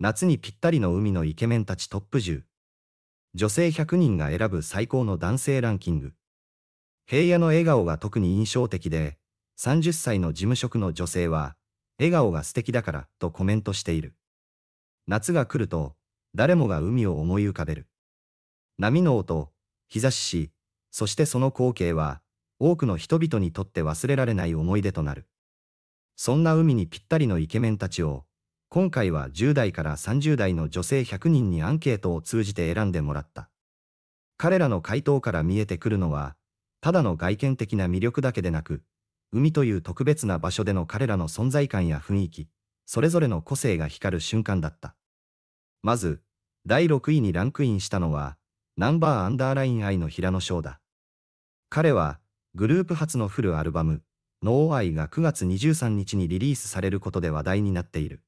夏にぴったりの海のイケメンたちトップ10。女性100人が選ぶ最高の男性ランキング。平野の笑顔が特に印象的で、30歳の事務職の女性は、笑顔が素敵だからとコメントしている。夏が来ると、誰もが海を思い浮かべる。波の音、日差しし、そしてその光景は、多くの人々にとって忘れられない思い出となる。そんな海にぴったりのイケメンたちを、今回は10代から30代の女性100人にアンケートを通じて選んでもらった。彼らの回答から見えてくるのは、ただの外見的な魅力だけでなく、海という特別な場所での彼らの存在感や雰囲気、それぞれの個性が光る瞬間だった。まず、第6位にランクインしたのは、ナンバーアンダーライン愛の平野翔だ。彼は、グループ初のフルアルバム、ノーアイが9月23日にリリースされることで話題になっている。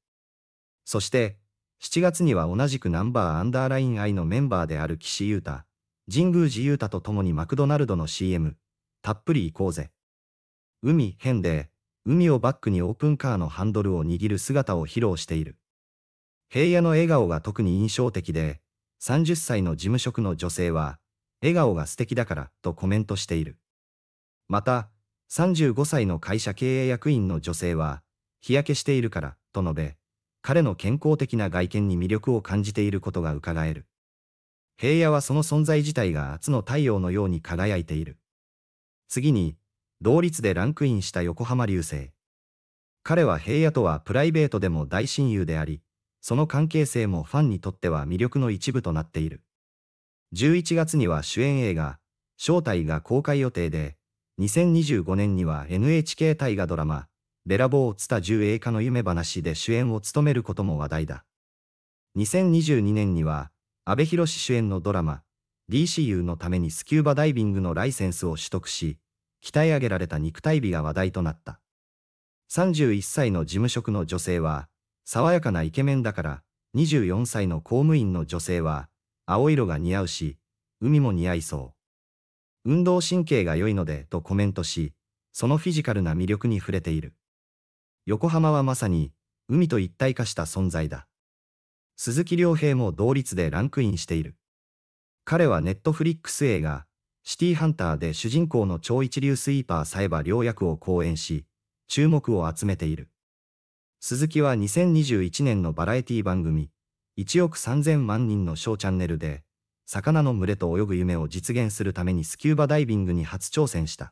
そして、7月には同じくナンバーアンダーライン I のメンバーである岸優太、神宮寺優太と共にマクドナルドの CM、たっぷり行こうぜ。海編で、海をバックにオープンカーのハンドルを握る姿を披露している。平野の笑顔が特に印象的で、30歳の事務職の女性は、笑顔が素敵だからとコメントしている。また、35歳の会社経営役員の女性は、日焼けしているからと述べ、彼の健康的な外見に魅力を感じていることが伺える。平野はその存在自体が初の太陽のように輝いている。次に、同率でランクインした横浜流星。彼は平野とはプライベートでも大親友であり、その関係性もファンにとっては魅力の一部となっている。11月には主演映画、招待が公開予定で、2025年には NHK 大河ドラマ、べらぼうをつた十映画の夢話で主演を務めることも話題だ。2022年には、安倍博主演のドラマ、DCU のためにスキューバダイビングのライセンスを取得し、鍛え上げられた肉体美が話題となった。31歳の事務職の女性は、爽やかなイケメンだから、24歳の公務員の女性は、青色が似合うし、海も似合いそう。運動神経が良いので、とコメントし、そのフィジカルな魅力に触れている。横浜はまさに海と一体化した存在だ。鈴木亮平も同率でランクインしている。彼はネットフリックス映画、シティハンターで主人公の超一流スイーパーサイバ両役を講演し、注目を集めている。鈴木は2021年のバラエティ番組、1億3000万人の小チャンネルで、魚の群れと泳ぐ夢を実現するためにスキューバダイビングに初挑戦した。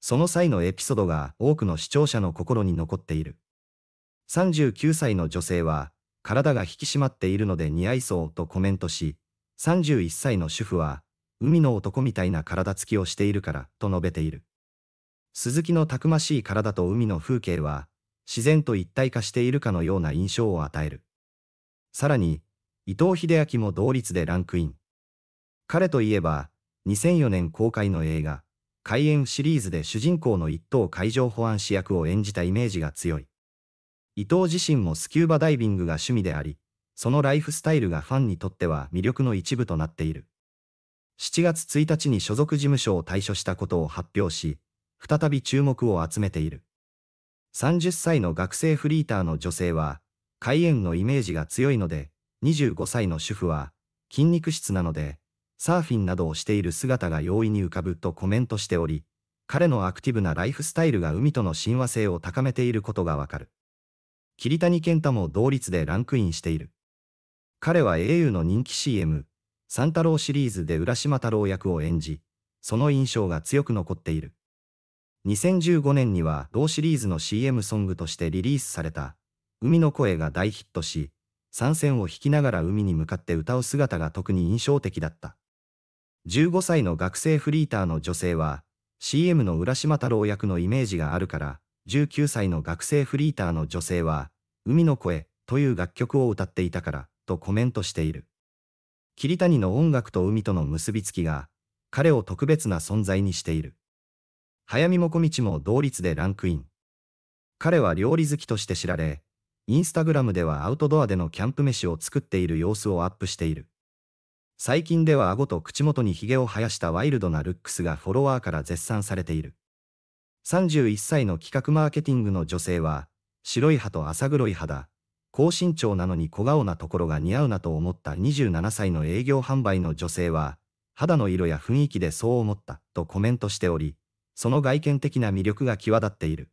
その際のエピソードが多くの視聴者の心に残っている。39歳の女性は、体が引き締まっているので似合いそうとコメントし、31歳の主婦は、海の男みたいな体つきをしているからと述べている。鈴木のたくましい体と海の風景は、自然と一体化しているかのような印象を与える。さらに、伊藤秀明も同率でランクイン。彼といえば、2004年公開の映画、開演シリーズで主人公の一等海上保安士役を演じたイメージが強い。伊藤自身もスキューバダイビングが趣味であり、そのライフスタイルがファンにとっては魅力の一部となっている。7月1日に所属事務所を退所したことを発表し、再び注目を集めている。30歳の学生フリーターの女性は、開演のイメージが強いので、25歳の主婦は、筋肉質なので、サーフィンなどをしている姿が容易に浮かぶとコメントしており、彼のアクティブなライフスタイルが海との親和性を高めていることがわかる。桐谷健太も同率でランクインしている。彼は au の人気 CM、三太郎シリーズで浦島太郎役を演じ、その印象が強く残っている。2015年には同シリーズの CM ソングとしてリリースされた、海の声が大ヒットし、参戦を弾きながら海に向かって歌う姿が特に印象的だった。15歳の学生フリーターの女性は、CM の浦島太郎役のイメージがあるから、19歳の学生フリーターの女性は、海の声という楽曲を歌っていたから、とコメントしている。桐谷の音楽と海との結びつきが、彼を特別な存在にしている。早見もこみちも同率でランクイン。彼は料理好きとして知られ、インスタグラムではアウトドアでのキャンプ飯を作っている様子をアップしている。最近では顎と口元にヒゲを生やしたワイルドなルックスがフォロワーから絶賛されている。31歳の企画マーケティングの女性は、白い歯と浅黒い肌、高身長なのに小顔なところが似合うなと思った27歳の営業販売の女性は、肌の色や雰囲気でそう思ったとコメントしており、その外見的な魅力が際立っている。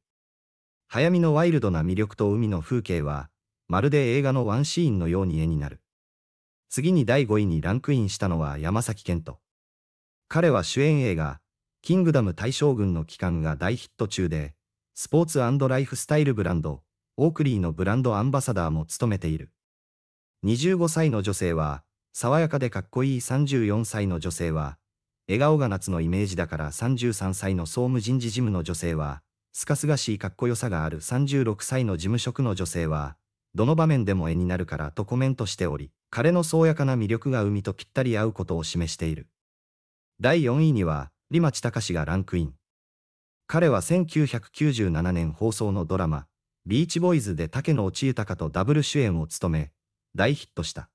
早見のワイルドな魅力と海の風景は、まるで映画のワンシーンのように絵になる。次に第5位にランクインしたのは山崎賢人。彼は主演映画、キングダム大将軍の期間が大ヒット中で、スポーツライフスタイルブランド、オークリーのブランドアンバサダーも務めている。25歳の女性は、爽やかでかっこいい34歳の女性は、笑顔が夏のイメージだから33歳の総務人事事務の女性は、すかすがしいかっこよさがある36歳の事務職の女性は、どの場面でも絵になるからとコメントしており、彼の爽やかな魅力が海とぴったり合うことを示している。第4位には、リマチタカシがランクイン。彼は1997年放送のドラマ、ビーチボーイズで竹野内豊とダブル主演を務め、大ヒットした。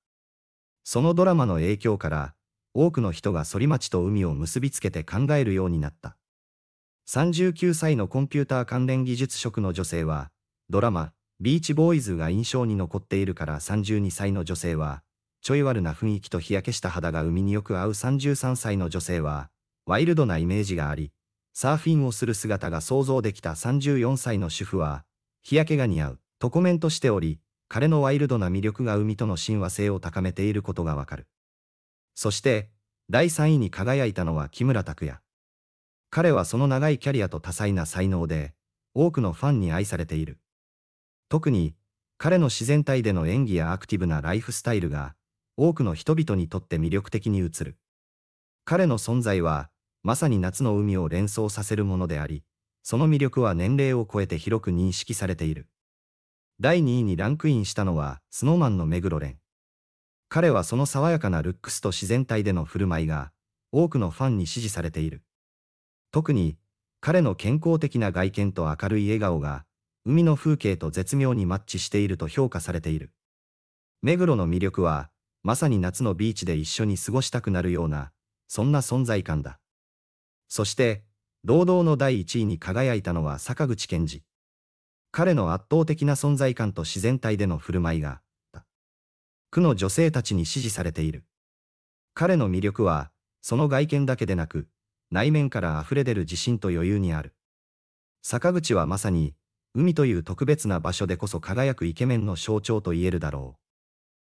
そのドラマの影響から、多くの人が反町と海を結びつけて考えるようになった。39歳のコンピューター関連技術職の女性は、ドラマ、ビーチボーイズが印象に残っているから32歳の女性は、ちょい悪な雰囲気と日焼けした肌が海によく合う33歳の女性は、ワイルドなイメージがあり、サーフィンをする姿が想像できた34歳の主婦は、日焼けが似合う、とコメントしており、彼のワイルドな魅力が海との親和性を高めていることがわかる。そして、第3位に輝いたのは木村拓哉。彼はその長いキャリアと多彩な才能で、多くのファンに愛されている。特に、彼の自然体での演技やアクティブなライフスタイルが、多くの人々にとって魅力的に映る。彼の存在は、まさに夏の海を連想させるものであり、その魅力は年齢を超えて広く認識されている。第2位にランクインしたのは、スノーマンの目黒蓮。彼はその爽やかなルックスと自然体での振る舞いが、多くのファンに支持されている。特に、彼の健康的な外見と明るい笑顔が、海の風景と絶妙にマッチしていると評価されている。目黒の魅力は、まさに夏のビーチで一緒に過ごしたくなるような、そんな存在感だ。そして、堂々の第一位に輝いたのは坂口健二。彼の圧倒的な存在感と自然体での振る舞いが、区の女性たちに支持されている。彼の魅力は、その外見だけでなく、内面から溢れ出る自信と余裕にある。坂口はまさに、海という特別な場所でこそ輝くイケメンの象徴と言えるだろう。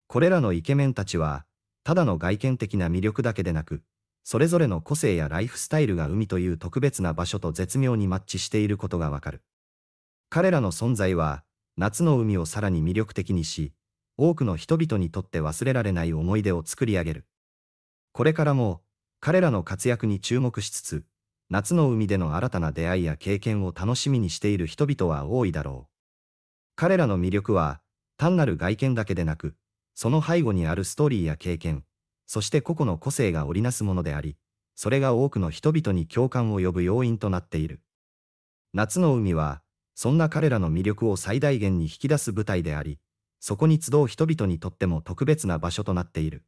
これらのイケメンたちは、ただの外見的な魅力だけでなく、それぞれの個性やライフスタイルが海という特別な場所と絶妙にマッチしていることがわかる。彼らの存在は、夏の海をさらに魅力的にし、多くの人々にとって忘れられない思い出を作り上げる。これからも、彼らの活躍に注目しつつ、夏の海での新たな出会いや経験を楽しみにしている人々は多いだろう。彼らの魅力は、単なる外見だけでなく、その背後にあるストーリーや経験、そして個々の個性が織りなすものであり、それが多くの人々に共感を呼ぶ要因となっている。夏の海は、そんな彼らの魅力を最大限に引き出す舞台であり、そこに集う人々にとっても特別な場所となっている。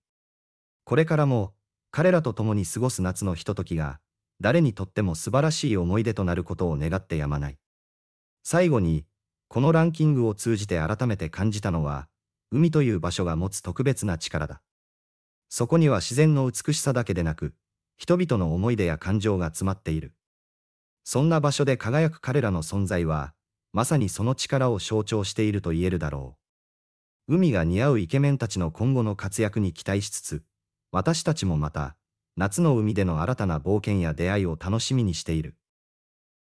これからも、彼らと共に過ごす夏のひとときが、誰にとっても素晴らしい思い出となることを願ってやまない。最後に、このランキングを通じて改めて感じたのは、海という場所が持つ特別な力だ。そこには自然の美しさだけでなく、人々の思い出や感情が詰まっている。そんな場所で輝く彼らの存在は、まさにその力を象徴していると言えるだろう。海が似合うイケメンたちの今後の活躍に期待しつつ、私たちもまた、夏の海での新たな冒険や出会いを楽しみにしている。